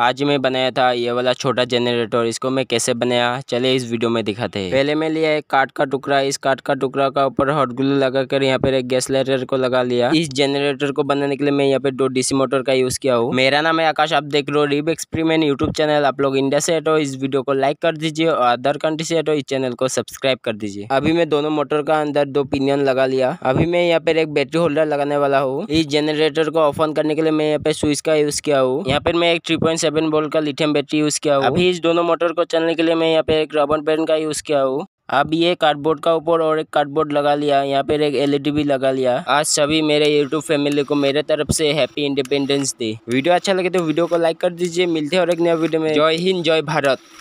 आज मैं बनाया था ये वाला छोटा जनरेटर इसको मैं कैसे बनाया चले इस वीडियो में दिखाते हैं पहले मैं लिया एक काट का टुकड़ा इस काट का टुकड़ा का ऊपर हॉट ग्लू लगा कर यहाँ पर एक गैस लाइटर को लगा लिया इस जनरेटर को बनाने के लिए मैं यहाँ पे दो डीसी मोटर का यूज किया हूँ मेरा नाम है आकाश आप देख रहे हो रिब एक्सपेरिमेंट यूट्यूब चैनल आप लोग इंडिया से हटो इस वीडियो को लाइक कर दीजिए और अदर कंट्री से हटो इस चैनल को सब्सक्राइब कर दीजिए अभी मैं दोनों मोटर का अंदर दो पिनियन लगा लिया अभी मैं यहाँ पर एक बैटरी होल्डर लगाने वाला हूँ इस जनरेटर को ऑफ ऑन करने के लिए मैं यहाँ पे स्विच का यूज किया हूँ यहाँ पर मैं एक थ्री सेवन बोल्ट का लिथियम बैटरी यूज़ किया हूँ अभी इस दोनों मोटर को चलने के लिए मैं यहाँ पे एक रबन बैंड का यूज़ किया हूँ अब ये कार्डबोर्ड का ऊपर और एक कार्डबोर्ड लगा लिया यहाँ पर एक एलईडी भी लगा लिया आज सभी मेरे यूट्यूब फैमिली को मेरे तरफ से हैप्पी इंडिपेंडेंस डे वीडियो अच्छा लगे तो वीडियो को लाइक कर दीजिए मिलते हैं और एक नया वीडियो में जय हिंद जय भारत